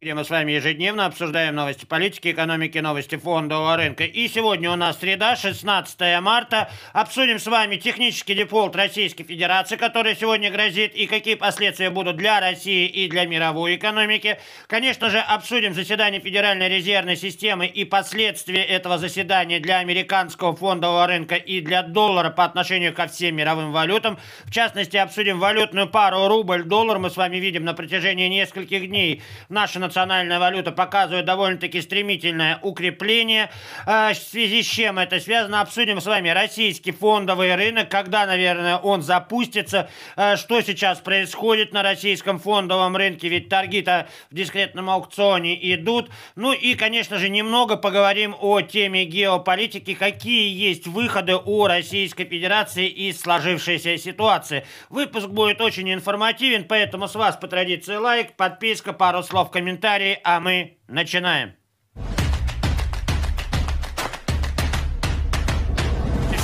где мы с вами ежедневно обсуждаем новости политики, экономики, новости фондового рынка. И сегодня у нас среда, 16 марта. Обсудим с вами технический дефолт Российской Федерации, который сегодня грозит, и какие последствия будут для России и для мировой экономики. Конечно же, обсудим заседание Федеральной резервной системы и последствия этого заседания для американского фондового рынка и для доллара по отношению ко всем мировым валютам. В частности, обсудим валютную пару рубль-доллар. Мы с вами видим на протяжении нескольких дней наши национальная валюта показывает довольно-таки стремительное укрепление. А, в связи с чем это связано, обсудим с вами российский фондовый рынок, когда, наверное, он запустится, а, что сейчас происходит на российском фондовом рынке, ведь торги-то в дискретном аукционе идут. Ну и, конечно же, немного поговорим о теме геополитики, какие есть выходы у Российской Федерации из сложившейся ситуации. Выпуск будет очень информативен, поэтому с вас по традиции лайк, подписка, пару слов, комментарий комментарии, а мы начинаем.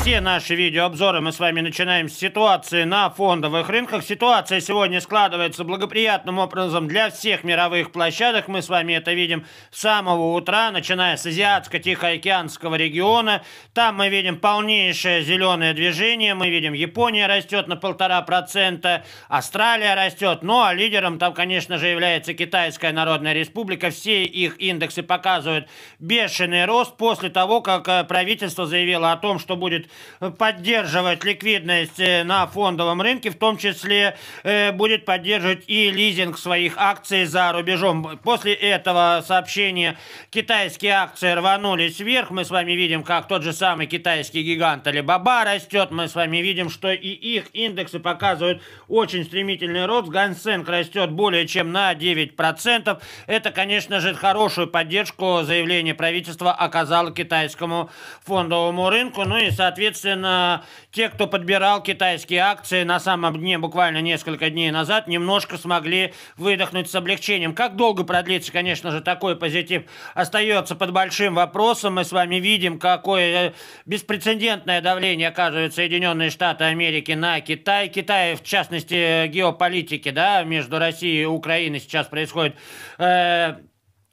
все наши видеообзоры мы с вами начинаем с ситуации на фондовых рынках. Ситуация сегодня складывается благоприятным образом для всех мировых площадок. Мы с вами это видим с самого утра, начиная с Азиатско-Тихоокеанского региона. Там мы видим полнейшее зеленое движение. Мы видим, Япония растет на полтора процента, Австралия растет. Ну, а лидером там, конечно же, является Китайская Народная Республика. Все их индексы показывают бешеный рост после того, как э, правительство заявило о том, что будет поддерживать ликвидность э, на фондовом рынке, в том числе э, будет поддерживать и лизинг своих акций за рубежом. После этого сообщения китайские акции рванулись вверх. Мы с вами видим, как тот же самый китайский гигант Alibaba растет. Мы с вами видим, что и их индексы показывают очень стремительный рост. Гансенг растет более чем на 9%. Это, конечно же, хорошую поддержку заявление правительства оказало китайскому фондовому рынку. Ну и, соответственно, соответственно, те, кто подбирал китайские акции на самом дне буквально несколько дней назад, немножко смогли выдохнуть с облегчением. Как долго продлится, конечно же, такой позитив, остается под большим вопросом. Мы с вами видим, какое э, беспрецедентное давление оказывают Соединенные Штаты Америки на Китай. Китай, в частности, э, геополитики да, между Россией и Украиной сейчас происходит. Э,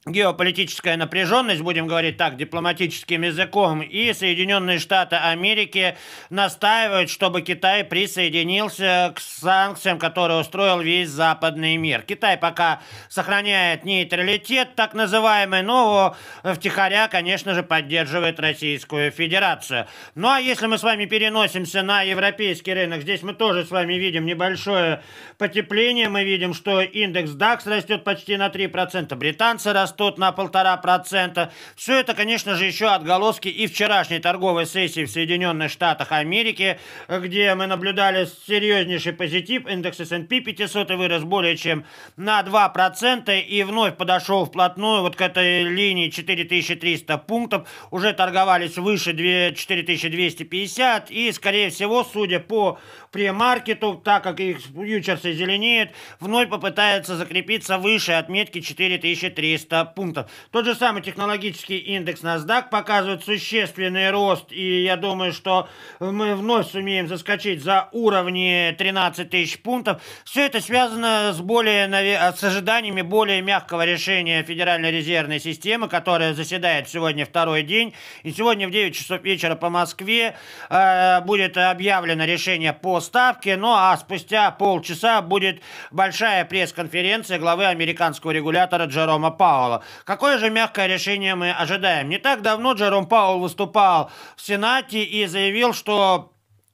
геополитическая напряженность, будем говорить так, дипломатическим языком, и Соединенные Штаты Америки настаивают, чтобы Китай присоединился к санкциям, которые устроил весь западный мир. Китай пока сохраняет нейтралитет, так называемый, но втихаря, конечно же, поддерживает Российскую Федерацию. Ну а если мы с вами переносимся на европейский рынок, здесь мы тоже с вами видим небольшое потепление, мы видим, что индекс DAX растет почти на 3%, британцы растут растут на полтора процента. Все это, конечно же, еще отголоски и вчерашней торговой сессии в Соединенных Штатах Америки, где мы наблюдали серьезнейший позитив. Индекс S&P 500 вырос более чем на 2% и вновь подошел вплотную вот к этой линии 4300 пунктов. Уже торговались выше 4250 и, скорее всего, судя по премаркету, так как их фьючерсы зеленеют, вновь попытается закрепиться выше отметки 4300 пунктов. Тот же самый технологический индекс NASDAQ показывает существенный рост, и я думаю, что мы вновь сумеем заскочить за уровни 13 тысяч пунктов. Все это связано с, более, с ожиданиями более мягкого решения Федеральной резервной системы, которая заседает сегодня второй день. И сегодня в 9 часов вечера по Москве э, будет объявлено решение по ставки. Ну а спустя полчаса будет большая пресс-конференция главы американского регулятора Джерома Пауэлла. Какое же мягкое решение мы ожидаем? Не так давно Джером Пауэлл выступал в Сенате и заявил, что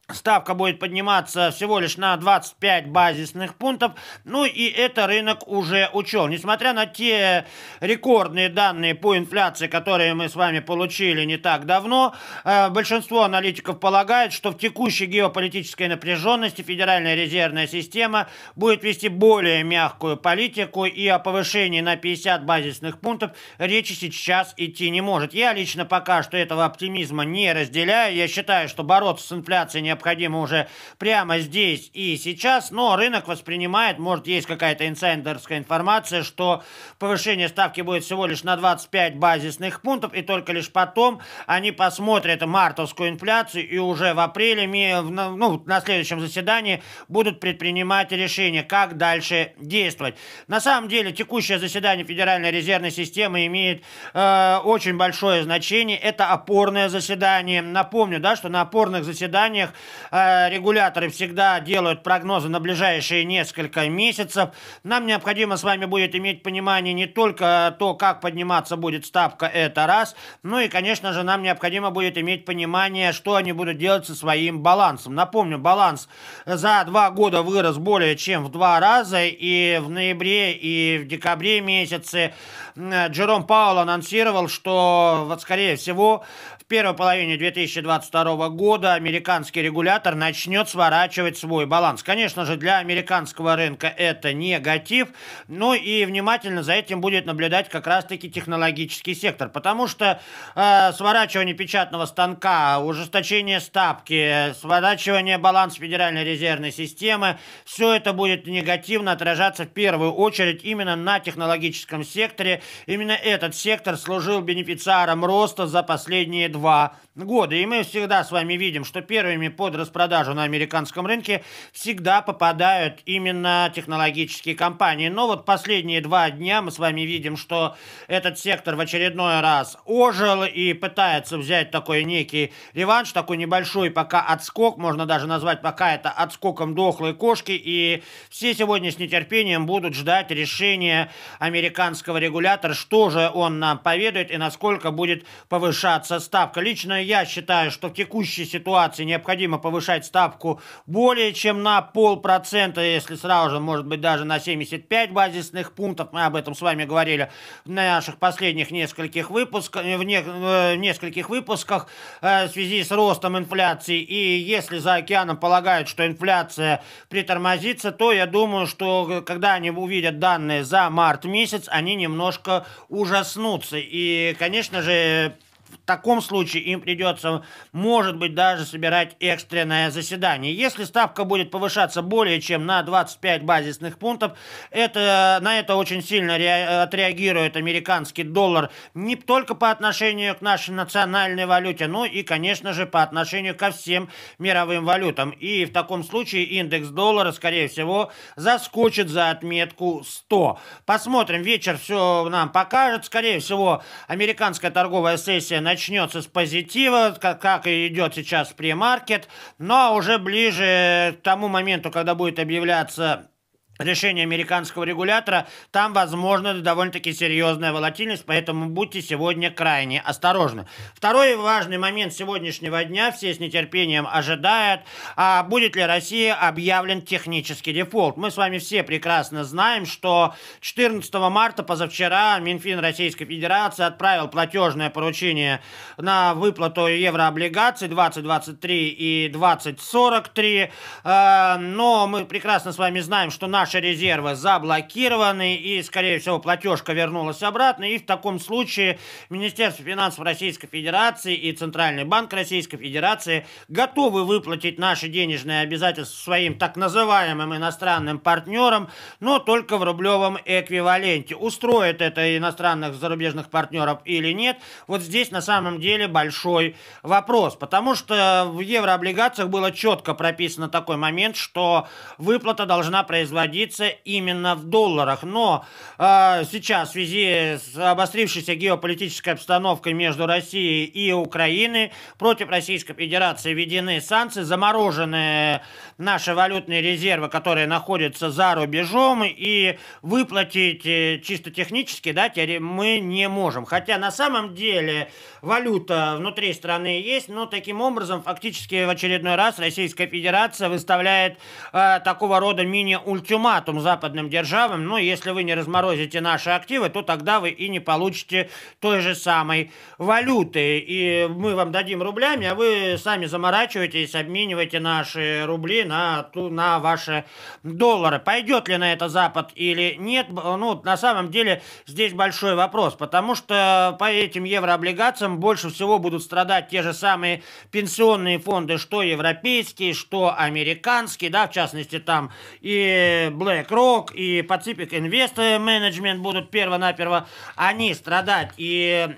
Ставка будет подниматься всего лишь на 25 базисных пунктов. Ну и это рынок уже учел. Несмотря на те рекордные данные по инфляции, которые мы с вами получили не так давно, э, большинство аналитиков полагает, что в текущей геополитической напряженности Федеральная резервная система будет вести более мягкую политику и о повышении на 50 базисных пунктов речи сейчас идти не может. Я лично пока что этого оптимизма не разделяю. Я считаю, что бороться с инфляцией необходимо необходимо уже прямо здесь и сейчас, но рынок воспринимает, может, есть какая-то инсайдерская информация, что повышение ставки будет всего лишь на 25 базисных пунктов, и только лишь потом они посмотрят мартовскую инфляцию, и уже в апреле, ну, на следующем заседании будут предпринимать решение, как дальше действовать. На самом деле, текущее заседание Федеральной резервной системы имеет э, очень большое значение. Это опорное заседание. Напомню, да, что на опорных заседаниях Э, регуляторы всегда делают прогнозы на ближайшие несколько месяцев. Нам необходимо с вами будет иметь понимание не только то, как подниматься будет ставка, это раз, ну и, конечно же, нам необходимо будет иметь понимание, что они будут делать со своим балансом. Напомню, баланс за два года вырос более чем в два раза, и в ноябре, и в декабре месяце э, Джером Паул анонсировал, что, вот, скорее всего, первой половине 2022 года американский регулятор начнет сворачивать свой баланс. Конечно же, для американского рынка это негатив, ну и внимательно за этим будет наблюдать как раз-таки технологический сектор, потому что э, сворачивание печатного станка, ужесточение ставки, сворачивание баланса Федеральной резервной системы, все это будет негативно отражаться в первую очередь именно на технологическом секторе. Именно этот сектор служил бенефициаром роста за последние 2 годы. И мы всегда с вами видим, что первыми под распродажу на американском рынке всегда попадают именно технологические компании. Но вот последние два дня мы с вами видим, что этот сектор в очередной раз ожил и пытается взять такой некий реванш, такой небольшой пока отскок, можно даже назвать пока это отскоком дохлой кошки. И все сегодня с нетерпением будут ждать решения американского регулятора, что же он нам поведает и насколько будет повышаться ставка. Лично я считаю, что в текущей ситуации необходимо повышать ставку более чем на полпроцента, если сразу же, может быть, даже на 75 базисных пунктов. Мы об этом с вами говорили в наших последних нескольких выпусках, в, не, в э, нескольких выпусках э, в связи с ростом инфляции. И если за океаном полагают, что инфляция притормозится, то я думаю, что э, когда они увидят данные за март месяц, они немножко ужаснутся. И, конечно же, в таком случае им придется, может быть, даже собирать экстренное заседание. Если ставка будет повышаться более чем на 25 базисных пунктов, это, на это очень сильно отреагирует американский доллар не только по отношению к нашей национальной валюте, но и, конечно же, по отношению ко всем мировым валютам. И в таком случае индекс доллара, скорее всего, заскочит за отметку 100. Посмотрим, вечер все нам покажет. Скорее всего, американская торговая сессия мероприятие начнется с позитива, как, как и идет сейчас премаркет, но уже ближе к тому моменту, когда будет объявляться решение американского регулятора, там возможна довольно-таки серьезная волатильность, поэтому будьте сегодня крайне осторожны. Второй важный момент сегодняшнего дня, все с нетерпением ожидают, а будет ли Россия объявлен технический дефолт. Мы с вами все прекрасно знаем, что 14 марта позавчера Минфин Российской Федерации отправил платежное поручение на выплату еврооблигаций 2023 и 2043, э, но мы прекрасно с вами знаем, что наш Ваши резервы заблокированы и, скорее всего, платежка вернулась обратно. И в таком случае Министерство финансов Российской Федерации и Центральный банк Российской Федерации готовы выплатить наши денежные обязательства своим так называемым иностранным партнерам, но только в рублевом эквиваленте. Устроит это иностранных зарубежных партнеров или нет, вот здесь на самом деле большой вопрос, потому что в еврооблигациях было четко прописано такой момент, что выплата должна производиться находиться именно в долларах. Но э, сейчас в связи с обострившейся геополитической обстановкой между Россией и Украиной против Российской Федерации введены санкции, заморожены наши валютные резервы, которые находятся за рубежом, и выплатить э, чисто технически да, мы не можем. Хотя на самом деле валюта внутри страны есть, но таким образом фактически в очередной раз Российская Федерация выставляет э, такого рода мини-ультиматум западным державам. Но если вы не разморозите наши активы, то тогда вы и не получите той же самой валюты. И мы вам дадим рублями, а вы сами заморачиваетесь, обмениваете наши рубли на, ту, на ваши доллары. Пойдет ли на это Запад или нет, ну, на самом деле здесь большой вопрос, потому что по этим еврооблигациям больше всего будут страдать те же самые пенсионные фонды, что европейские, что американские, да, в частности, там и BlackRock, и Pacific Invest Management будут перво-наперво они страдать. И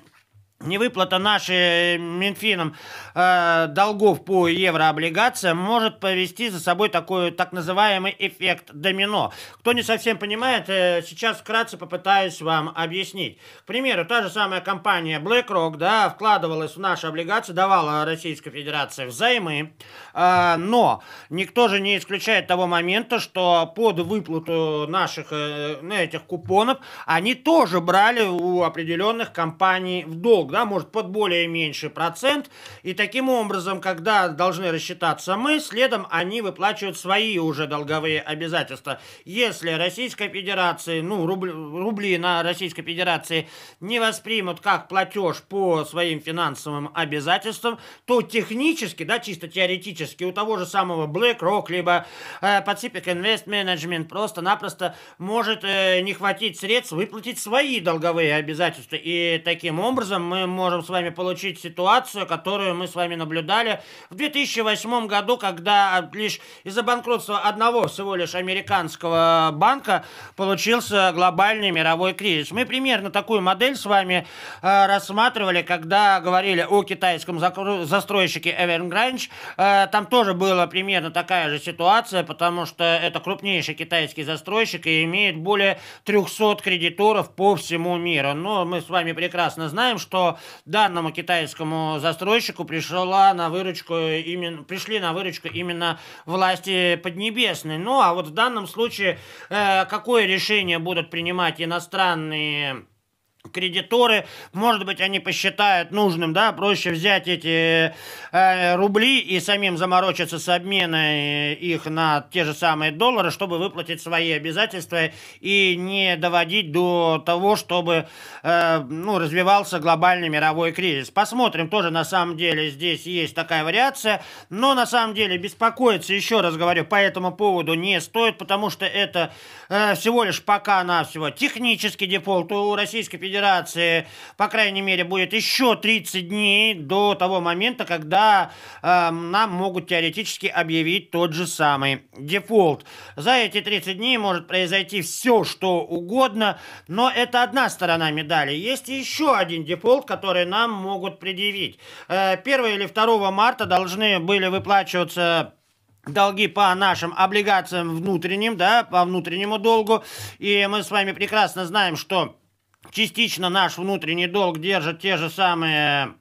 Невыплата нашей э, Минфином э, долгов по еврооблигациям может повести за собой такой так называемый эффект домино. Кто не совсем понимает, э, сейчас вкратце попытаюсь вам объяснить. К примеру, та же самая компания BlackRock да, вкладывалась в наши облигации, давала Российской Федерации взаймы, э, но никто же не исключает того момента, что под выплату наших э, этих купонов они тоже брали у определенных компаний в долг долг, да, может под более меньший процент. И таким образом, когда должны рассчитаться мы, следом они выплачивают свои уже долговые обязательства. Если Российской Федерации, ну, рубль, рубли на Российской Федерации не воспримут как платеж по своим финансовым обязательствам, то технически, да, чисто теоретически, у того же самого BlackRock, либо э, Pacific Invest Management просто-напросто может э, не хватить средств выплатить свои долговые обязательства. И таким образом мы можем с вами получить ситуацию, которую мы с вами наблюдали в 2008 году, когда лишь из-за банкротства одного всего лишь американского банка получился глобальный мировой кризис. Мы примерно такую модель с вами э, рассматривали, когда говорили о китайском застройщике Evergrande. Э, там тоже была примерно такая же ситуация, потому что это крупнейший китайский застройщик и имеет более 300 кредиторов по всему миру. Но мы с вами прекрасно знаем, что данному китайскому застройщику пришла на выручку именно, пришли на выручку именно власти Поднебесной. Ну, а вот в данном случае, э, какое решение будут принимать иностранные кредиторы, может быть, они посчитают нужным, да, проще взять эти э, рубли и самим заморочиться с обменом э, их на те же самые доллары, чтобы выплатить свои обязательства и не доводить до того, чтобы, э, ну, развивался глобальный мировой кризис. Посмотрим, тоже на самом деле здесь есть такая вариация, но на самом деле беспокоиться, еще раз говорю, по этому поводу не стоит, потому что это э, всего лишь пока-навсего технический дефолт у Российской Федерации операции, по крайней мере, будет еще 30 дней до того момента, когда э, нам могут теоретически объявить тот же самый дефолт. За эти 30 дней может произойти все, что угодно, но это одна сторона медали. Есть еще один дефолт, который нам могут предъявить. 1 э, или 2 марта должны были выплачиваться долги по нашим облигациям внутренним, да, по внутреннему долгу. И мы с вами прекрасно знаем, что Частично наш внутренний долг держит те же самые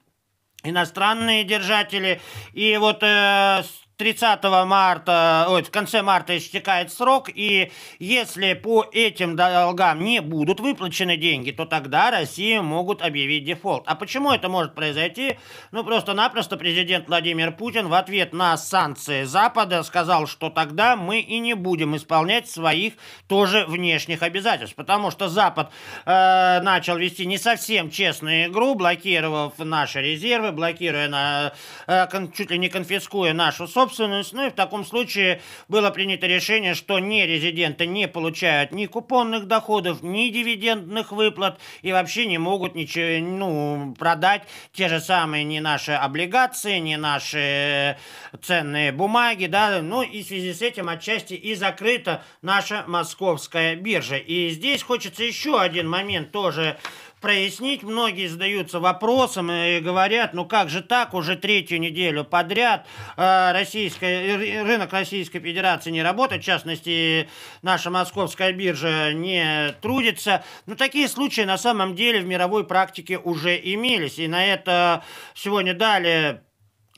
иностранные держатели. И вот э, 30 марта, ой, в конце марта истекает срок, и если по этим долгам не будут выплачены деньги, то тогда России могут объявить дефолт. А почему это может произойти? Ну, просто-напросто президент Владимир Путин в ответ на санкции Запада сказал, что тогда мы и не будем исполнять своих тоже внешних обязательств, потому что Запад э, начал вести не совсем честную игру, блокировав наши резервы, блокируя, на, э, кон, чуть ли не конфискуя нашу собственность, собственность. Ну и в таком случае было принято решение, что не резиденты не получают ни купонных доходов, ни дивидендных выплат и вообще не могут ничего, ну, продать те же самые не наши облигации, не наши э, ценные бумаги, да, ну и в связи с этим отчасти и закрыта наша московская биржа. И здесь хочется еще один момент тоже прояснить. Многие задаются вопросом и говорят, ну как же так, уже третью неделю подряд э, российская, рынок Российской Федерации не работает, в частности, наша московская биржа не трудится. Но ну, такие случаи на самом деле в мировой практике уже имелись, и на это сегодня дали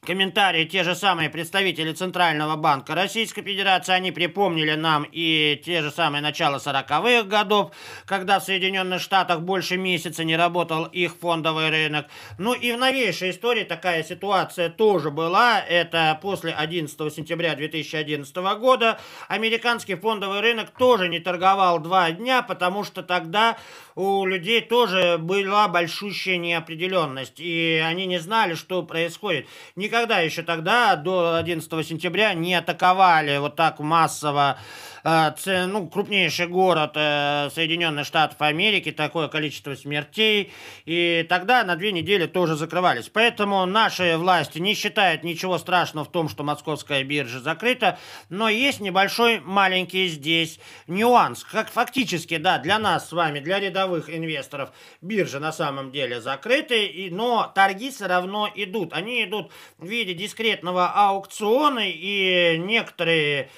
Комментарии те же самые представители Центрального банка Российской Федерации, они припомнили нам и те же самые начала 40-х годов, когда в Соединенных Штатах больше месяца не работал их фондовый рынок. Ну и в новейшей истории такая ситуация тоже была. Это после 11 сентября 2011 года американский фондовый рынок тоже не торговал два дня, потому что тогда у людей тоже была большущая неопределенность, и они не знали, что происходит. Ни никогда еще тогда, до 11 сентября, не атаковали вот так массово э, ну, крупнейший город э, Соединенных Штатов Америки, такое количество смертей. И тогда на две недели тоже закрывались. Поэтому наши власти не считают ничего страшного в том, что московская биржа закрыта. Но есть небольшой маленький здесь нюанс. Как фактически, да, для нас с вами, для рядовых инвесторов, биржа на самом деле закрыта, и, но торги все равно идут. Они идут в виде дискретного аукциона и некоторые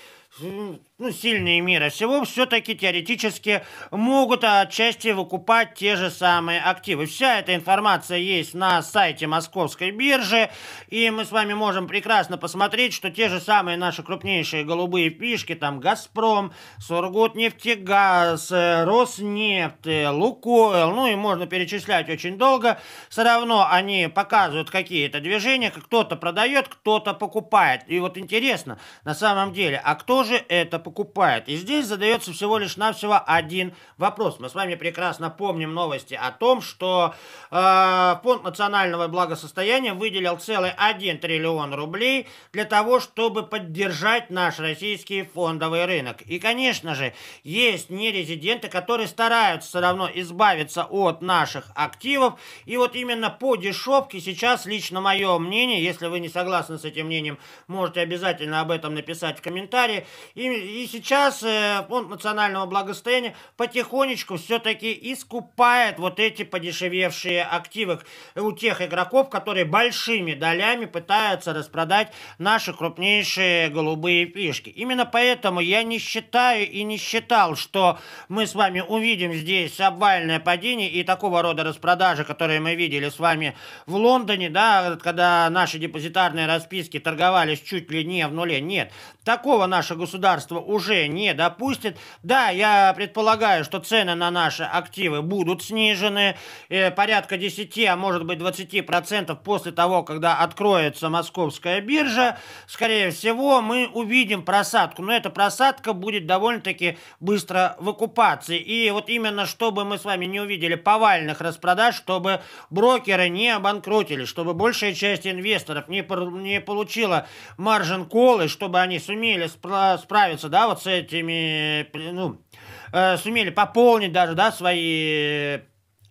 ну, сильные мира всего все-таки теоретически могут отчасти выкупать те же самые активы. Вся эта информация есть на сайте Московской биржи, и мы с вами можем прекрасно посмотреть, что те же самые наши крупнейшие голубые фишки, там «Газпром», «Сургутнефтегаз», э, «Роснефть», э, «Лукойл», ну и можно перечислять очень долго, все равно они показывают какие-то движения, кто-то продает, кто-то покупает. И вот интересно, на самом деле, а кто же это покупает. И здесь задается всего лишь навсего один вопрос. Мы с вами прекрасно помним новости о том, что э, Фонд национального благосостояния выделил целый 1 триллион рублей для того, чтобы поддержать наш российский фондовый рынок. И, конечно же, есть нерезиденты, которые стараются все равно избавиться от наших активов. И вот именно по дешевке сейчас лично мое мнение, если вы не согласны с этим мнением, можете обязательно об этом написать в комментарии. И и сейчас э, Фонд национального благосостояния потихонечку все-таки искупает вот эти подешевевшие активы у тех игроков, которые большими долями пытаются распродать наши крупнейшие голубые фишки. Именно поэтому я не считаю и не считал, что мы с вами увидим здесь обвальное падение и такого рода распродажи, которые мы видели с вами в Лондоне, да, когда наши депозитарные расписки торговались чуть ли не в нуле. Нет, такого наше государство уже не допустит. Да, я предполагаю, что цены на наши активы будут снижены э, порядка 10, а может быть 20 процентов после того, когда откроется московская биржа. Скорее всего, мы увидим просадку, но эта просадка будет довольно-таки быстро выкупаться. И вот именно, чтобы мы с вами не увидели повальных распродаж, чтобы брокеры не обанкротились, чтобы большая часть инвесторов не, не получила маржин колы, чтобы они сумели спра справиться да, вот с этими, ну, э, сумели пополнить даже, да, свои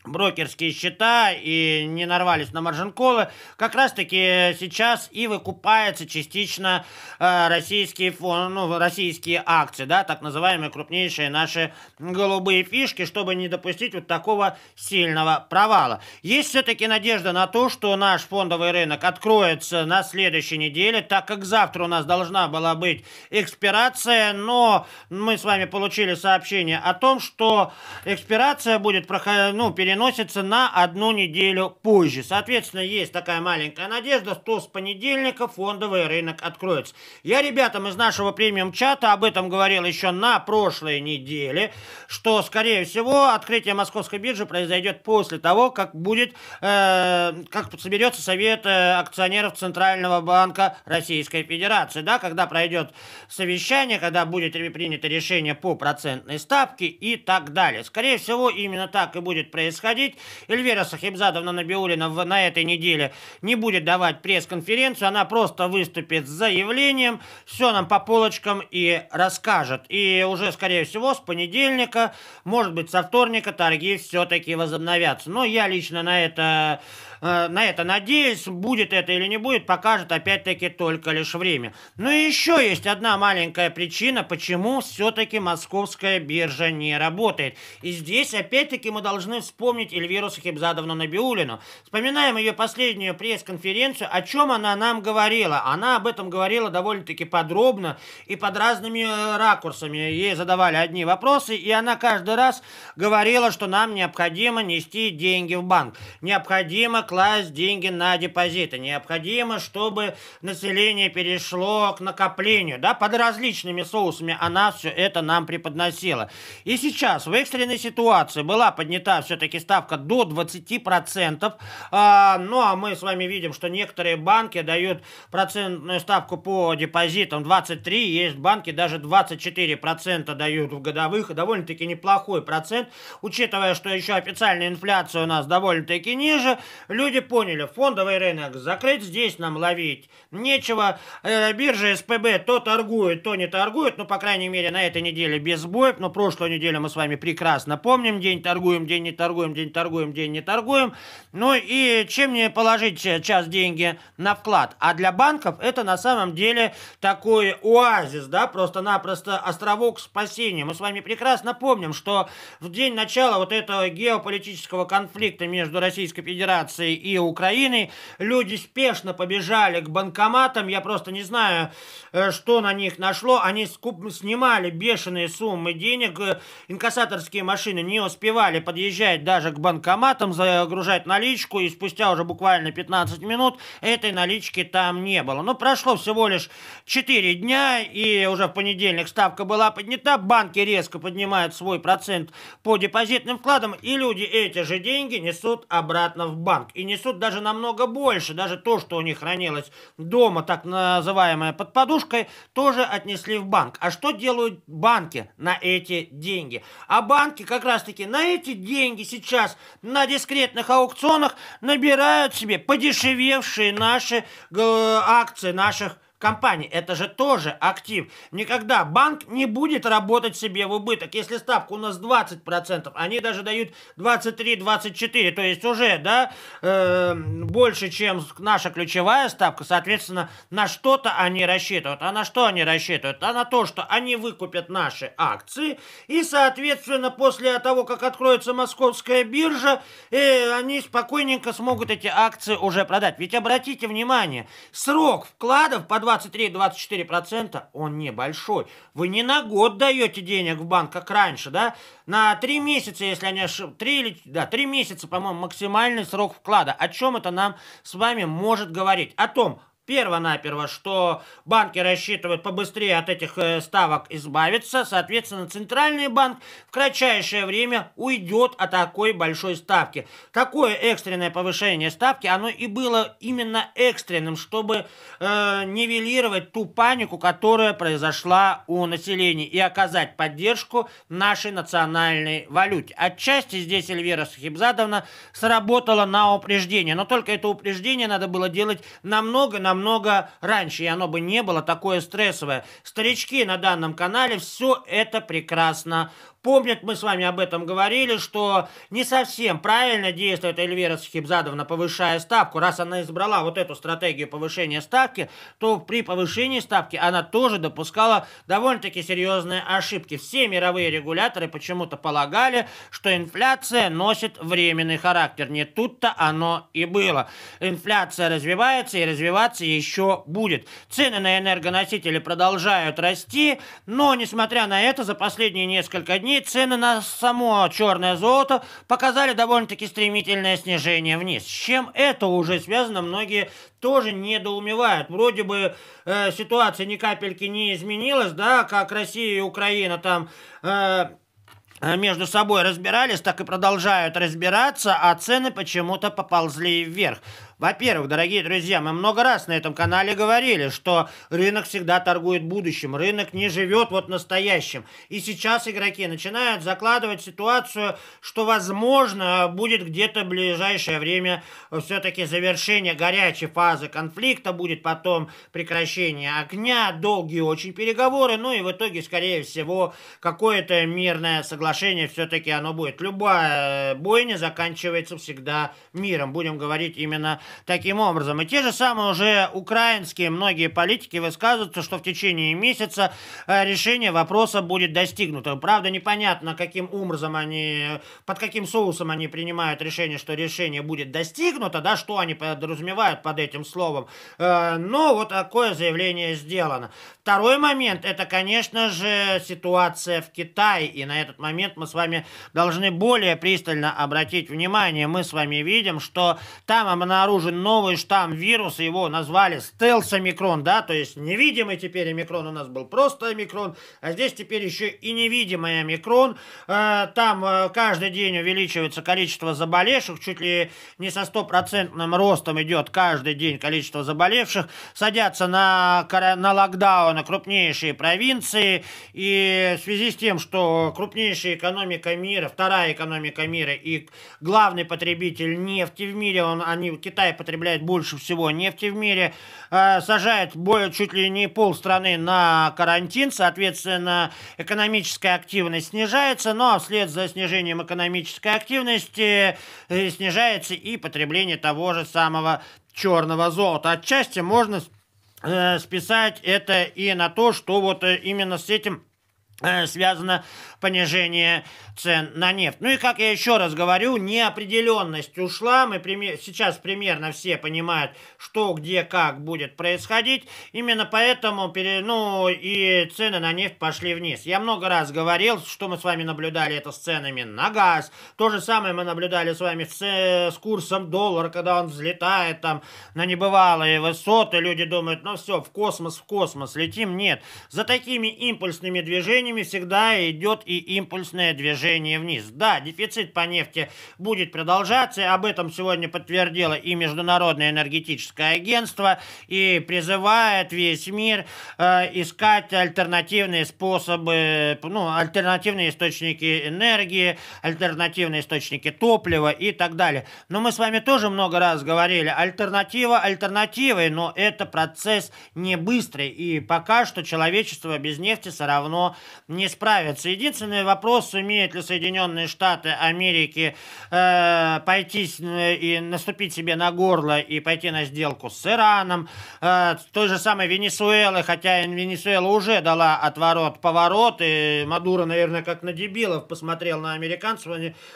брокерские счета и не нарвались на маржин-колы, как раз-таки сейчас и выкупается частично э, российские фон, ну, российские акции, да, так называемые крупнейшие наши голубые фишки, чтобы не допустить вот такого сильного провала. Есть все-таки надежда на то, что наш фондовый рынок откроется на следующей неделе, так как завтра у нас должна была быть экспирация, но мы с вами получили сообщение о том, что экспирация будет проходить, ну, перед переносится на одну неделю позже. Соответственно, есть такая маленькая надежда, что с понедельника фондовый рынок откроется. Я ребятам из нашего премиум-чата об этом говорил еще на прошлой неделе, что, скорее всего, открытие московской биржи произойдет после того, как будет, э, как соберется совет э, акционеров Центрального банка Российской Федерации, да, когда пройдет совещание, когда будет принято решение по процентной ставке и так далее. Скорее всего, именно так и будет происходить происходить. Эльвира Сахибзадовна Набиулина в, на этой неделе не будет давать пресс-конференцию, она просто выступит с заявлением, все нам по полочкам и расскажет. И уже, скорее всего, с понедельника, может быть, со вторника торги все-таки возобновятся. Но я лично на это э, на это надеюсь. Будет это или не будет, покажет опять-таки только лишь время. Но ну еще есть одна маленькая причина, почему все-таки московская биржа не работает. И здесь опять-таки мы должны вспомнить Эльвиру Сахибзадовну Набиулину. Вспоминаем ее последнюю пресс-конференцию, о чем она нам говорила. Она об этом говорила довольно-таки подробно и под разными э, ракурсами. Ей задавали одни вопросы, и она каждый раз говорила, что нам необходимо нести деньги в банк. Необходимо класть деньги на депозиты. Необходимо, чтобы население перешло к накоплению, да, под различными соусами она все это нам преподносила. И сейчас в экстренной ситуации была поднята все-таки ставка до 20%, а, ну а мы с вами видим, что некоторые банки дают процентную ставку по депозитам 23, есть банки даже 24% дают в годовых, довольно-таки неплохой процент, учитывая, что еще официальная инфляция у нас довольно-таки ниже, Люди поняли, фондовый рынок закрыть здесь нам ловить нечего. Э, биржа СПБ то торгует, то не торгует, ну, по крайней мере, на этой неделе без сбоев. но ну, прошлую неделю мы с вами прекрасно помним, день торгуем, день не торгуем, день торгуем, день не торгуем. Ну и чем мне положить сейчас деньги на вклад? А для банков это на самом деле такой оазис, да, просто-напросто островок спасения. Мы с вами прекрасно помним, что в день начала вот этого геополитического конфликта между Российской Федерацией Турцией и Украины Люди спешно побежали к банкоматам. Я просто не знаю, э, что на них нашло. Они скуп... снимали бешеные суммы денег. Э, инкассаторские машины не успевали подъезжать даже к банкоматам, загружать наличку. И спустя уже буквально 15 минут этой налички там не было. Но прошло всего лишь 4 дня, и уже в понедельник ставка была поднята. Банки резко поднимают свой процент по депозитным вкладам, и люди эти же деньги несут обратно в банк и несут даже намного больше. Даже то, что у них хранилось дома, так называемое под подушкой, тоже отнесли в банк. А что делают банки на эти деньги? А банки как раз-таки на эти деньги сейчас на дискретных аукционах набирают себе подешевевшие наши э, акции наших компании. Это же тоже актив. Никогда банк не будет работать себе в убыток. Если ставка у нас 20%, они даже дают 23-24, то есть уже, да, э, больше, чем наша ключевая ставка, соответственно, на что-то они рассчитывают. А на что они рассчитывают? А на то, что они выкупят наши акции, и, соответственно, после того, как откроется московская биржа, э, они спокойненько смогут эти акции уже продать. Ведь обратите внимание, срок вкладов по 20 23-24%, он небольшой. Вы не на год даете денег в банк, как раньше, да? На 3 месяца, если они не ошибаюсь, 3, или, да, 3 месяца, по-моему, максимальный срок вклада. О чем это нам с вами может говорить? О том, перво-наперво, что банки рассчитывают побыстрее от этих э, ставок избавиться. Соответственно, Центральный банк в кратчайшее время уйдет от такой большой ставки. Такое экстренное повышение ставки, оно и было именно экстренным, чтобы э, нивелировать ту панику, которая произошла у населения и оказать поддержку нашей национальной валюте. Отчасти здесь Эльвира Сахибзадовна сработала на упреждение, но только это упреждение надо было делать намного, намного намного раньше, и оно бы не было такое стрессовое. Старички на данном канале все это прекрасно Помнят, мы с вами об этом говорили, что не совсем правильно действует Эльвира Схибзадовна, повышая ставку. Раз она избрала вот эту стратегию повышения ставки, то при повышении ставки она тоже допускала довольно-таки серьезные ошибки. Все мировые регуляторы почему-то полагали, что инфляция носит временный характер. Не тут-то оно и было. Инфляция развивается и развиваться еще будет. Цены на энергоносители продолжают расти, но, несмотря на это, за последние несколько дней стране цены на само черное золото показали довольно-таки стремительное снижение вниз. С чем это уже связано, многие тоже недоумевают. Вроде бы э, ситуация ни капельки не изменилась, да, как Россия и Украина там... Э, э между собой разбирались, так и продолжают разбираться, а цены почему-то поползли вверх. Во-первых, дорогие друзья, мы много раз на этом канале говорили, что рынок всегда торгует будущим, рынок не живет вот настоящим. И сейчас игроки начинают закладывать ситуацию, что, возможно, будет где-то в ближайшее время все-таки завершение горячей фазы конфликта, будет потом прекращение огня, долгие очень переговоры, ну и в итоге, скорее всего, какое-то мирное соглашение все-таки оно будет. Любая бойня заканчивается всегда миром. Будем говорить именно таким образом. И те же самые уже украинские многие политики высказываются, что в течение месяца э, решение вопроса будет достигнуто. Правда, непонятно, каким образом они, под каким соусом они принимают решение, что решение будет достигнуто, да, что они подразумевают под этим словом. Э, но вот такое заявление сделано. Второй момент, это, конечно же, ситуация в Китае. И на этот момент мы с вами должны более пристально обратить внимание. Мы с вами видим, что там обнаружили обнаружен новый штамм вируса, его назвали стелс-омикрон, да, то есть невидимый теперь омикрон, у нас был просто омикрон, а здесь теперь еще и невидимый омикрон, э, там э, каждый день увеличивается количество заболевших, чуть ли не со стопроцентным ростом идет каждый день количество заболевших, садятся на, на локдауны крупнейшие провинции, и в связи с тем, что крупнейшая экономика мира, вторая экономика мира и главный потребитель нефти в мире, он, они, Китай Китай потребляет больше всего нефти в мире, а, сажает более, чуть ли не пол страны на карантин, соответственно, экономическая активность снижается, но ну, а вслед за снижением экономической активности э, снижается и потребление того же самого черного золота. Отчасти можно э, списать это и на то, что вот э, именно с этим Э, связано понижение цен на нефть. Ну и, как я еще раз говорю, неопределенность ушла. Мы пример, сейчас примерно все понимают, что, где, как будет происходить. Именно поэтому пере, ну, и цены на нефть пошли вниз. Я много раз говорил, что мы с вами наблюдали это с ценами на газ. То же самое мы наблюдали с вами с, э, с курсом доллара, когда он взлетает там на небывалые высоты. Люди думают, ну все, в космос, в космос летим. Нет. За такими импульсными движениями ними всегда идет и импульсное движение вниз. Да, дефицит по нефти будет продолжаться, об этом сегодня подтвердило и Международное энергетическое агентство, и призывает весь мир э, искать альтернативные способы, ну, альтернативные источники энергии, альтернативные источники топлива и так далее. Но мы с вами тоже много раз говорили, альтернатива альтернативой, но это процесс не быстрый, и пока что человечество без нефти все равно не справятся. Единственный вопрос, сумеют ли Соединенные Штаты Америки э, пойти э, и наступить себе на горло и пойти на сделку с Ираном, э, той же самой Венесуэлы, хотя Венесуэла уже дала отворот, поворот, и Мадуро, наверное, как на дебилов посмотрел на американцев,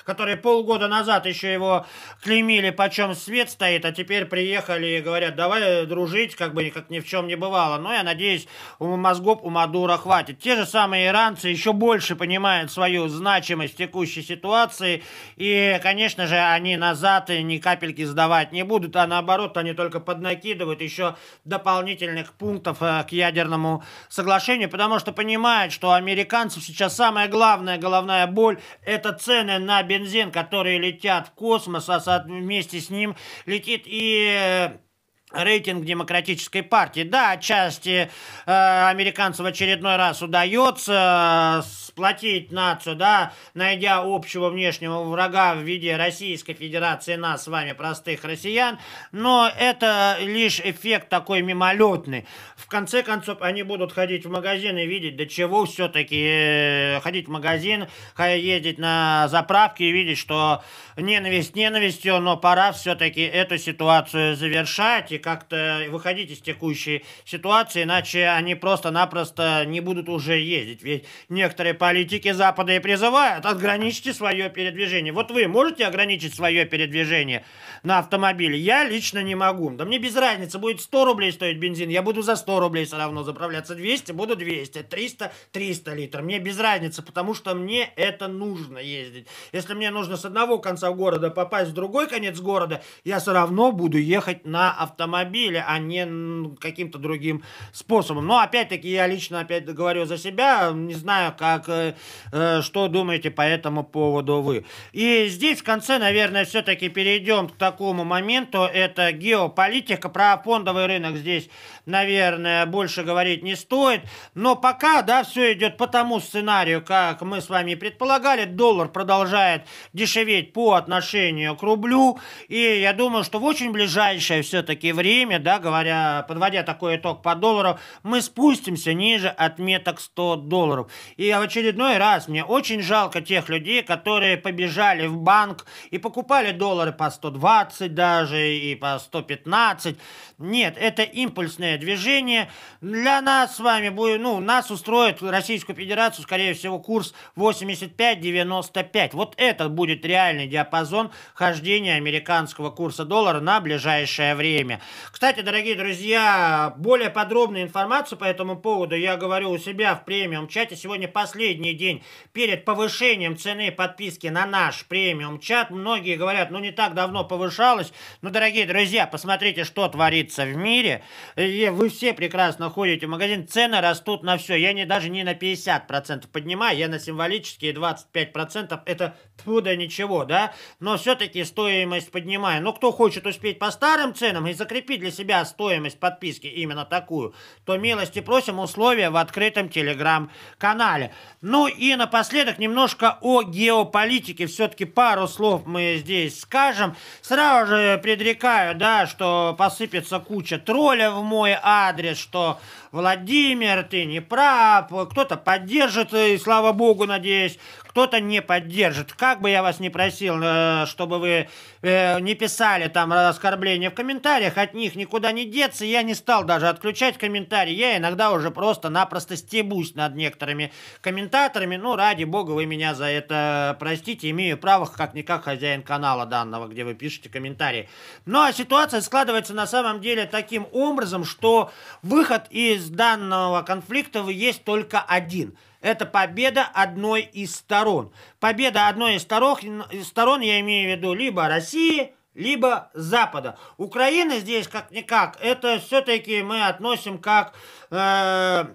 которые полгода назад еще его клеймили, почем свет стоит, а теперь приехали и говорят, давай дружить, как бы как ни в чем не бывало. Но ну, я надеюсь, у мозгов у Мадура хватит. Те же самые Франция еще больше понимают свою значимость текущей ситуации. И, конечно же, они назад и ни капельки сдавать не будут, а наоборот, они только поднакидывают еще дополнительных пунктов э, к ядерному соглашению, потому что понимают, что американцев сейчас самая главная головная боль – это цены на бензин, которые летят в космос, а вместе с ним летит и э, рейтинг демократической партии. Да, отчасти э, американцам в очередной раз удается э, сплотить нацию, да, найдя общего внешнего врага в виде Российской Федерации, нас с вами, простых россиян, но это лишь эффект такой мимолетный. В конце концов, они будут ходить в магазин и видеть, до чего все-таки э, ходить в магазин, ездить на заправки и видеть, что ненависть ненавистью, но пора все-таки эту ситуацию завершать и как-то выходить из текущей ситуации, иначе они просто-напросто не будут уже ездить. Ведь некоторые Политики Запада и призывают, ограничьте свое передвижение. Вот вы можете ограничить свое передвижение на автомобиле? Я лично не могу. Да мне без разницы, будет 100 рублей стоить бензин, я буду за 100 рублей все равно заправляться. 200, буду 200, 300, 300 литров. Мне без разницы, потому что мне это нужно ездить. Если мне нужно с одного конца города попасть в другой конец города, я все равно буду ехать на автомобиле, а не каким-то другим способом. Но опять-таки я лично опять говорю за себя, не знаю, как э, Э, э, что думаете по этому поводу вы. И здесь в конце, наверное, все-таки перейдем к такому моменту. Это геополитика, про фондовый рынок здесь наверное, больше говорить не стоит. Но пока, да, все идет по тому сценарию, как мы с вами предполагали. Доллар продолжает дешеветь по отношению к рублю. И я думаю, что в очень ближайшее все-таки время, да, говоря, подводя такой итог по доллару, мы спустимся ниже отметок 100 долларов. И в очередной раз мне очень жалко тех людей, которые побежали в банк и покупали доллары по 120 даже и по 115. Нет, это импульсное общественное движение. Для нас с вами будет, ну, нас устроит Российскую Федерацию, скорее всего, курс 85-95. Вот этот будет реальный диапазон хождения американского курса доллара на ближайшее время. Кстати, дорогие друзья, более подробную информацию по этому поводу я говорю у себя в премиум-чате. Сегодня последний день перед повышением цены подписки на наш премиум-чат. Многие говорят, ну, не так давно повышалось. но дорогие друзья, посмотрите, что творится в мире. И э, вы все прекрасно ходите в магазин, цены растут на все. Я не, даже не на 50% поднимаю, я на символические 25%. Это туда ничего, да? Но все-таки стоимость поднимаю. Но кто хочет успеть по старым ценам и закрепить для себя стоимость подписки именно такую, то милости просим условия в открытом телеграм-канале. Ну и напоследок немножко о геополитике. Все-таки пару слов мы здесь скажем. Сразу же предрекаю, да, что посыпется куча тролля в мой адрес, что Владимир, ты не прав, кто-то поддержит, э, и слава богу, надеюсь, кто-то не поддержит. Как бы я вас не просил, э, чтобы вы э, не писали там оскорбления в комментариях, от них никуда не деться, я не стал даже отключать комментарии, я иногда уже просто-напросто стебусь над некоторыми комментаторами, ну, ради бога, вы меня за это простите, имею право, как-никак, хозяин канала данного, где вы пишете комментарии. Ну, а ситуация складывается на самом деле таким образом, что выход из из данного конфликта есть только один. Это победа одной из сторон. Победа одной из сторон, из сторон я имею в виду либо России, либо Запада. Украина здесь как-никак, это все-таки мы относим как... Э,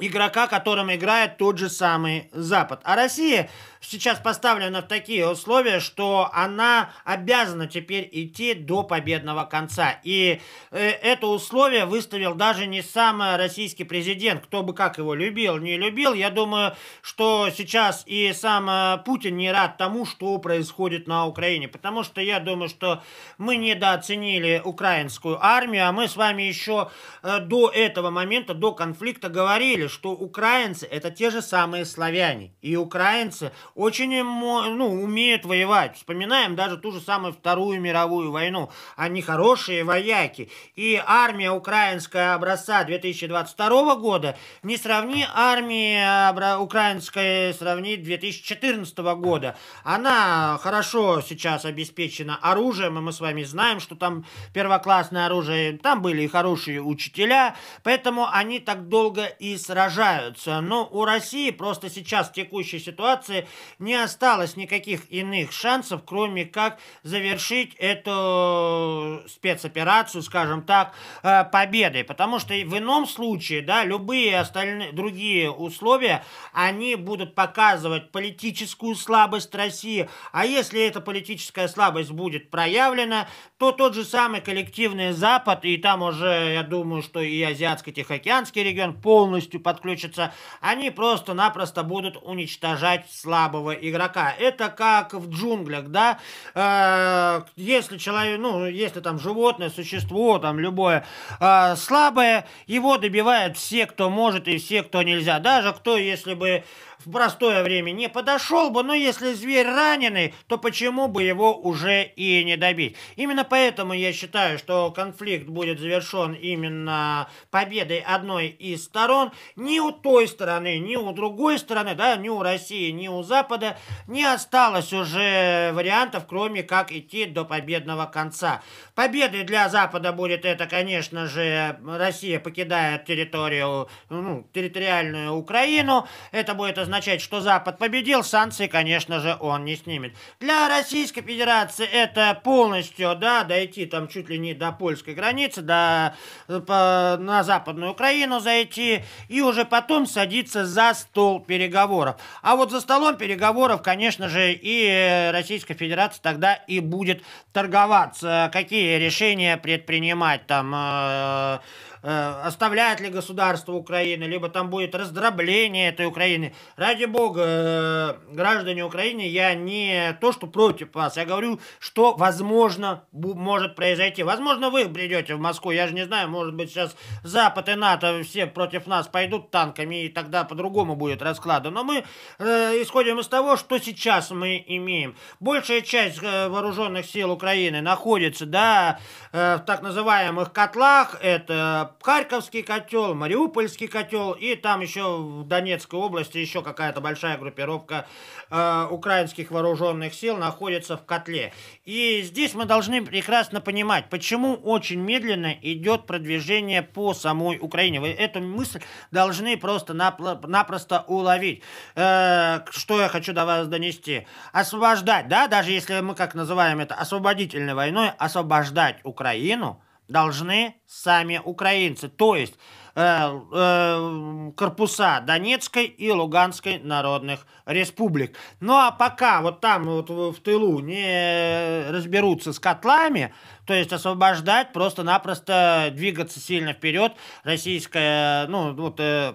игрока, которым играет тот же самый Запад. А Россия сейчас поставлена в такие условия, что она обязана теперь идти до победного конца. И э, это условие выставил даже не сам э, российский президент, кто бы как его любил, не любил. Я думаю, что сейчас и сам э, Путин не рад тому, что происходит на Украине, потому что я думаю, что мы недооценили украинскую армию, а мы с вами еще э, до этого момента, до конфликта говорили, что украинцы это те же самые славяне, и украинцы очень ну, умеют воевать. Вспоминаем даже ту же самую Вторую мировую войну. Они хорошие вояки. И армия украинская образца 2022 года не сравни армии украинской сравни 2014 года. Она хорошо сейчас обеспечена оружием, и мы с вами знаем, что там первоклассное оружие, там были и хорошие учителя, поэтому они так долго и сражаются. Но у России просто сейчас в текущей ситуации не осталось никаких иных шансов, кроме как завершить эту спецоперацию, скажем так, э, победой. Потому что в ином случае, да, любые остальные другие условия, они будут показывать политическую слабость России. А если эта политическая слабость будет проявлена, то тот же самый коллективный Запад, и там уже, я думаю, что и Азиатско-Тихоокеанский регион полностью подключится, они просто-напросто будут уничтожать слабость слабого игрока. Это как в джунглях, да? Э, если человек, ну, если там животное, существо, там любое э, слабое, его добивают все, кто может и все, кто нельзя. Даже кто, если бы в простое время не подошел бы, но если зверь раненый, то почему бы его уже и не добить? Именно поэтому я считаю, что конфликт будет завершен именно победой одной из сторон. Ни у той стороны, ни у другой стороны, да, ни у России, ни у Запада не осталось уже вариантов, кроме как идти до победного конца. Победой для Запада будет это, конечно же, Россия покидает территорию, ну, территориальную Украину. Это будет означать означать, что Запад победил, санкции, конечно же, он не снимет. Для Российской Федерации это полностью, да, дойти там чуть ли не до польской границы, до, по, на Западную Украину зайти и уже потом садиться за стол переговоров. А вот за столом переговоров, конечно же, и Российская Федерация тогда и будет торговаться, какие решения предпринимать там э, Э, оставляет ли государство Украины, либо там будет раздробление этой Украины. Ради бога, э, граждане Украины, я не то, что против вас, я говорю, что возможно может произойти. Возможно, вы придете в Москву, я же не знаю, может быть, сейчас Запад и НАТО все против нас пойдут танками, и тогда по-другому будет расклада. Но мы э, исходим из того, что сейчас мы имеем. Большая часть вооруженных сил Украины находится, да, в так называемых котлах, это Харьковский котел, Мариупольский котел, и там еще в Донецкой области еще какая-то большая группировка э, украинских вооруженных сил находится в котле. И здесь мы должны прекрасно понимать, почему очень медленно идет продвижение по самой Украине. Вы эту мысль должны просто-напросто уловить. Э, что я хочу до вас донести? Освобождать, да, даже если мы как называем это освободительной войной, освобождать Украину – должны сами украинцы, то есть э, э, корпуса Донецкой и Луганской народных республик. Ну а пока вот там вот в тылу не разберутся с котлами, то есть освобождать просто-напросто двигаться сильно вперед российская, ну вот э,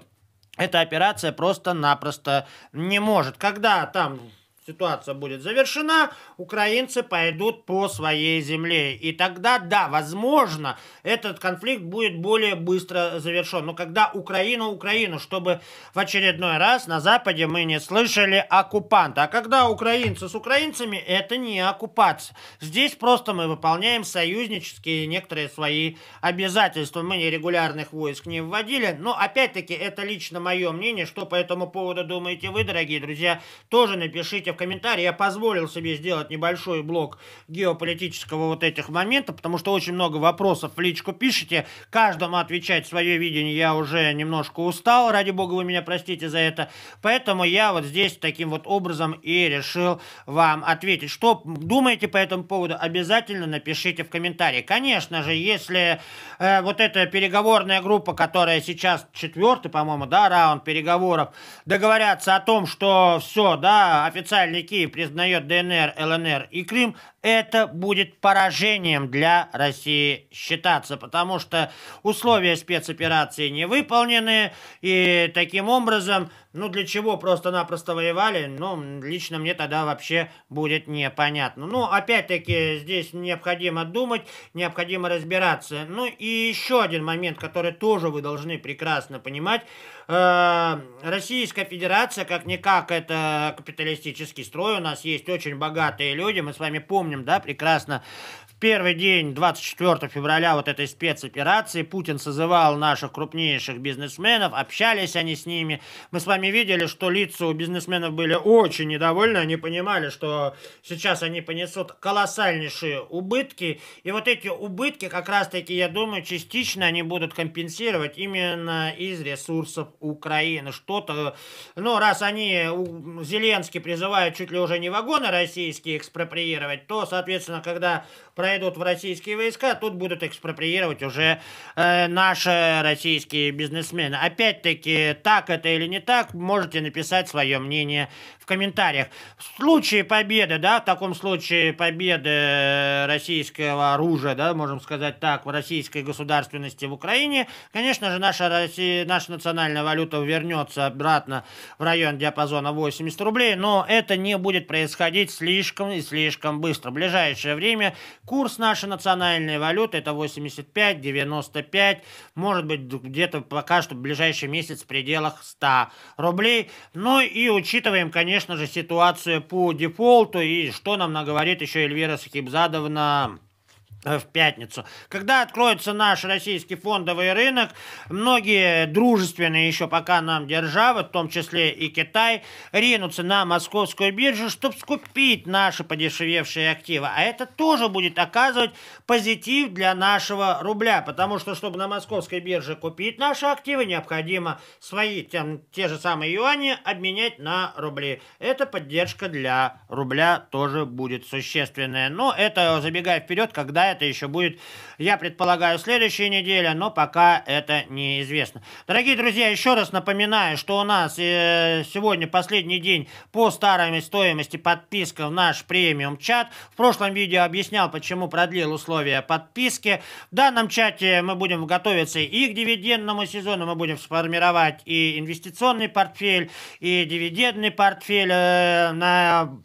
эта операция просто-напросто не может. Когда там ситуация будет завершена, украинцы пойдут по своей земле. И тогда, да, возможно, этот конфликт будет более быстро завершен. Но когда Украина Украину, чтобы в очередной раз на Западе мы не слышали оккупанта. А когда украинцы с украинцами, это не оккупация. Здесь просто мы выполняем союзнические некоторые свои обязательства. Мы не регулярных войск не вводили. Но, опять-таки, это лично мое мнение. Что по этому поводу думаете вы, дорогие друзья? Тоже напишите в комментарий. Я позволил себе сделать небольшой блок геополитического вот этих моментов, потому что очень много вопросов в личку пишете. Каждому отвечать свое видение я уже немножко устал. Ради бога, вы меня простите за это. Поэтому я вот здесь таким вот образом и решил вам ответить. Что думаете по этому поводу, обязательно напишите в комментарии. Конечно же, если э, вот эта переговорная группа, которая сейчас четвертый, по-моему, да, раунд переговоров, договорятся о том, что все, да, официально реальный Киев признает ДНР, ЛНР и Крым, это будет поражением для России считаться, потому что условия спецоперации не выполнены, и таким образом ну для чего просто-напросто воевали, ну, лично мне тогда вообще будет непонятно. Ну, опять-таки, здесь необходимо думать, необходимо разбираться. Ну, и еще один момент, который тоже вы должны прекрасно понимать. Э, Российская Федерация, как-никак, это капиталистический строй. У нас есть очень богатые люди. Мы с вами помним, да, прекрасно первый день, 24 февраля вот этой спецоперации, Путин созывал наших крупнейших бизнесменов, общались они с ними. Мы с вами видели, что лица у бизнесменов были очень недовольны, они понимали, что сейчас они понесут колоссальнейшие убытки. И вот эти убытки, как раз-таки, я думаю, частично они будут компенсировать именно из ресурсов Украины. Что-то, ну, раз они, Зеленский призывает чуть ли уже не вагоны российские экспроприировать, то, соответственно, когда пройдут в российские войска, тут будут экспроприировать уже э, наши российские бизнесмены. Опять-таки, так это или не так, можете написать свое мнение комментариях. В случае победы, да, в таком случае победы э, российского оружия, да, можем сказать так, в российской государственности в Украине, конечно же, наша, Россия, наша национальная валюта вернется обратно в район диапазона 80 рублей, но это не будет происходить слишком и слишком быстро. В ближайшее время курс нашей национальной валюты это 85, 95, может быть, где-то пока что в ближайший месяц в пределах 100 рублей. Ну и учитываем, конечно, конечно же, ситуация по дефолту и что нам наговорит еще Эльвира Сахибзадовна в пятницу. Когда откроется наш российский фондовый рынок, многие дружественные еще пока нам державы, в том числе и Китай, ринутся на московскую биржу, чтобы скупить наши подешевевшие активы. А это тоже будет оказывать позитив для нашего рубля, потому что, чтобы на московской бирже купить наши активы, необходимо свои тем, те же самые юани обменять на рубли. это поддержка для рубля тоже будет существенная. Но это забегая вперед, когда это это еще будет, я предполагаю, следующая неделя, но пока это неизвестно. Дорогие друзья, еще раз напоминаю, что у нас э, сегодня последний день по старой стоимости подписка в наш премиум чат. В прошлом видео объяснял, почему продлил условия подписки. В данном чате мы будем готовиться и к дивидендному сезону, мы будем сформировать и инвестиционный портфель, и дивидендный портфель э, на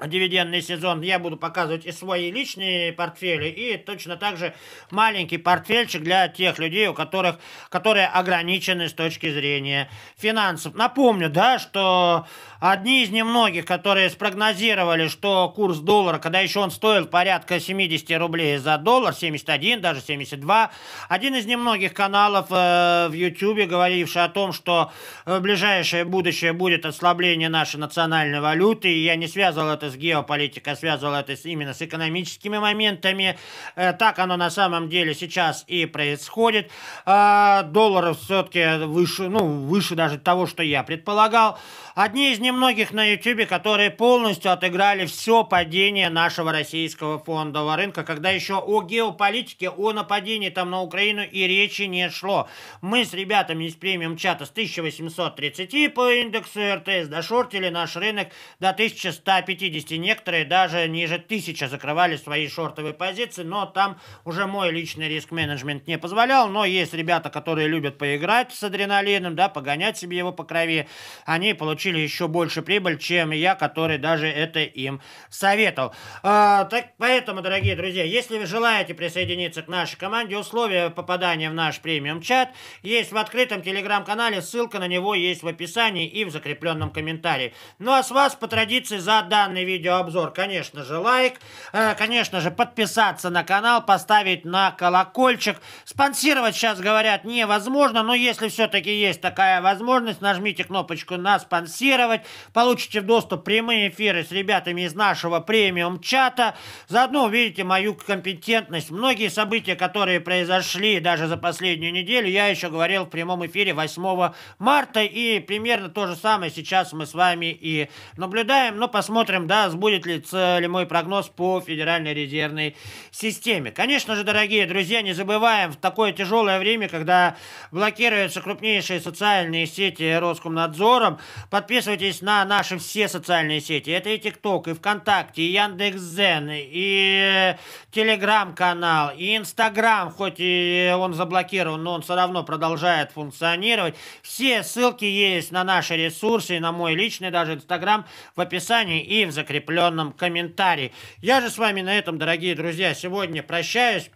дивидендный сезон я буду показывать и свои личные портфели, и точно так же маленький портфельчик для тех людей, у которых, которые ограничены с точки зрения финансов. Напомню, да, что одни из немногих, которые спрогнозировали, что курс доллара, когда еще он стоил порядка 70 рублей за доллар, 71, даже 72, один из немногих каналов э, в YouTube, говоривший о том, что в э, ближайшее будущее будет ослабление нашей национальной валюты, и я не связывал это с геополитикой, а связывал это именно с экономическими моментами. Э, так оно на самом деле сейчас и происходит. Э, доллар все-таки выше, ну, выше даже того, что я предполагал. Одни из немногих немногих на YouTube, которые полностью отыграли все падение нашего российского фондового рынка, когда еще о геополитике, о нападении там на Украину и речи не шло. Мы с ребятами из премиум чата с 1830 по индексу РТС дошортили наш рынок до 1150. Некоторые даже ниже 1000 закрывали свои шортовые позиции, но там уже мой личный риск-менеджмент не позволял. Но есть ребята, которые любят поиграть с адреналином, да, погонять себе его по крови. Они получили еще больше больше прибыль, чем я, который даже это им советовал. А, так, поэтому, дорогие друзья, если вы желаете присоединиться к нашей команде, условия попадания в наш премиум-чат есть в открытом телеграм-канале, ссылка на него есть в описании и в закрепленном комментарии. Ну а с вас, по традиции, за данный видеообзор, конечно же, лайк, э, конечно же, подписаться на канал, поставить на колокольчик. Спонсировать сейчас, говорят, невозможно, но если все-таки есть такая возможность, нажмите кнопочку на спонсировать, Получите в доступ прямые эфиры с ребятами из нашего премиум-чата. Заодно увидите мою компетентность. Многие события, которые произошли даже за последнюю неделю, я еще говорил в прямом эфире 8 марта. И примерно то же самое сейчас мы с вами и наблюдаем. Но посмотрим, да, сбудет ли, ли мой прогноз по Федеральной резервной системе. Конечно же, дорогие друзья, не забываем, в такое тяжелое время, когда блокируются крупнейшие социальные сети Роскомнадзором, подписывайтесь есть на наши все социальные сети. Это и ТикТок, и ВКонтакте, и Яндекс.Зен, и э, Телеграм-канал, и Инстаграм, хоть и он заблокирован, но он все равно продолжает функционировать. Все ссылки есть на наши ресурсы, и на мой личный даже Инстаграм в описании и в закрепленном комментарии. Я же с вами на этом, дорогие друзья, сегодня прощаюсь.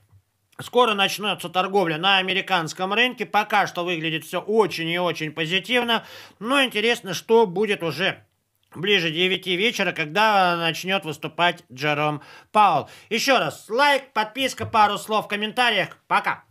Скоро начнется торговля на американском рынке. Пока что выглядит все очень и очень позитивно. Но интересно, что будет уже ближе 9 вечера, когда а, начнет выступать Джером Паул. Еще раз, лайк, подписка, пару слов в комментариях. Пока!